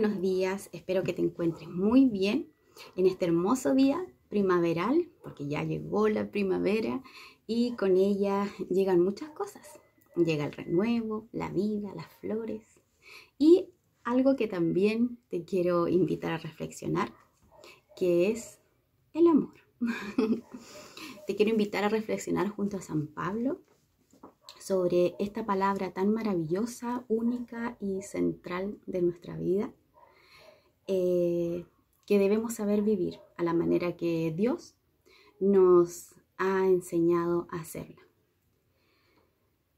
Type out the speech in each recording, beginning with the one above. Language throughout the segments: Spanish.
buenos días, espero que te encuentres muy bien en este hermoso día primaveral, porque ya llegó la primavera y con ella llegan muchas cosas. Llega el renuevo, la vida, las flores y algo que también te quiero invitar a reflexionar, que es el amor. te quiero invitar a reflexionar junto a San Pablo sobre esta palabra tan maravillosa, única y central de nuestra vida, eh, que debemos saber vivir a la manera que Dios nos ha enseñado a hacerla.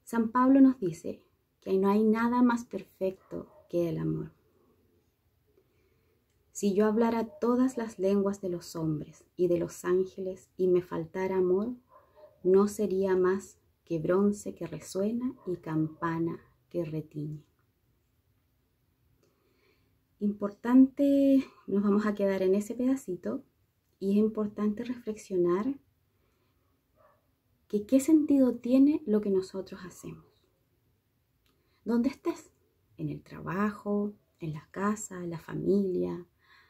San Pablo nos dice que no hay nada más perfecto que el amor. Si yo hablara todas las lenguas de los hombres y de los ángeles y me faltara amor, no sería más que bronce que resuena y campana que retiñe importante, nos vamos a quedar en ese pedacito y es importante reflexionar que qué sentido tiene lo que nosotros hacemos. ¿Dónde estás, En el trabajo, en la casa, en la familia,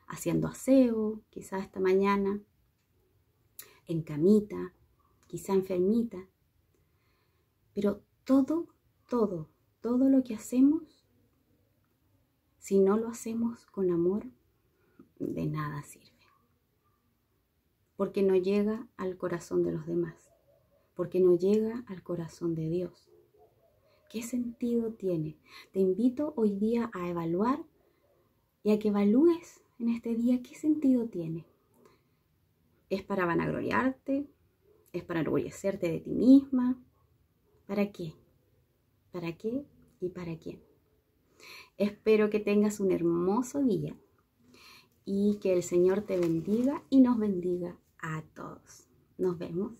haciendo aseo, quizás esta mañana, en camita, quizá enfermita. Pero todo, todo, todo lo que hacemos si no lo hacemos con amor, de nada sirve. Porque no llega al corazón de los demás. Porque no llega al corazón de Dios. ¿Qué sentido tiene? Te invito hoy día a evaluar y a que evalúes en este día qué sentido tiene. ¿Es para vanagloriarte? ¿Es para orgullecerte de ti misma? ¿Para qué? ¿Para qué y para quién? Espero que tengas un hermoso día y que el Señor te bendiga y nos bendiga a todos. Nos vemos.